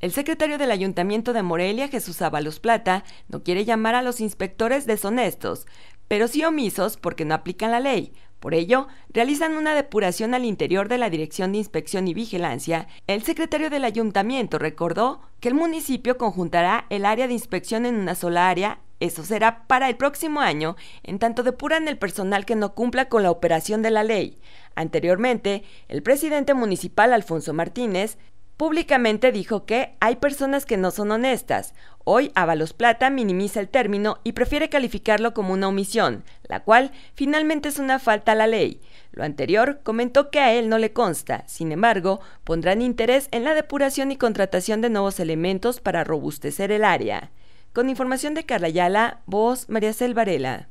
El secretario del Ayuntamiento de Morelia, Jesús Ábalos Plata, no quiere llamar a los inspectores deshonestos, pero sí omisos porque no aplican la ley. Por ello, realizan una depuración al interior de la Dirección de Inspección y Vigilancia. El secretario del Ayuntamiento recordó que el municipio conjuntará el área de inspección en una sola área. Eso será para el próximo año, en tanto depuran el personal que no cumpla con la operación de la ley. Anteriormente, el presidente municipal Alfonso Martínez Públicamente dijo que hay personas que no son honestas. Hoy Avalos Plata minimiza el término y prefiere calificarlo como una omisión, la cual finalmente es una falta a la ley. Lo anterior comentó que a él no le consta, sin embargo, pondrán interés en la depuración y contratación de nuevos elementos para robustecer el área. Con información de Carla Ayala, voz María Selvarela.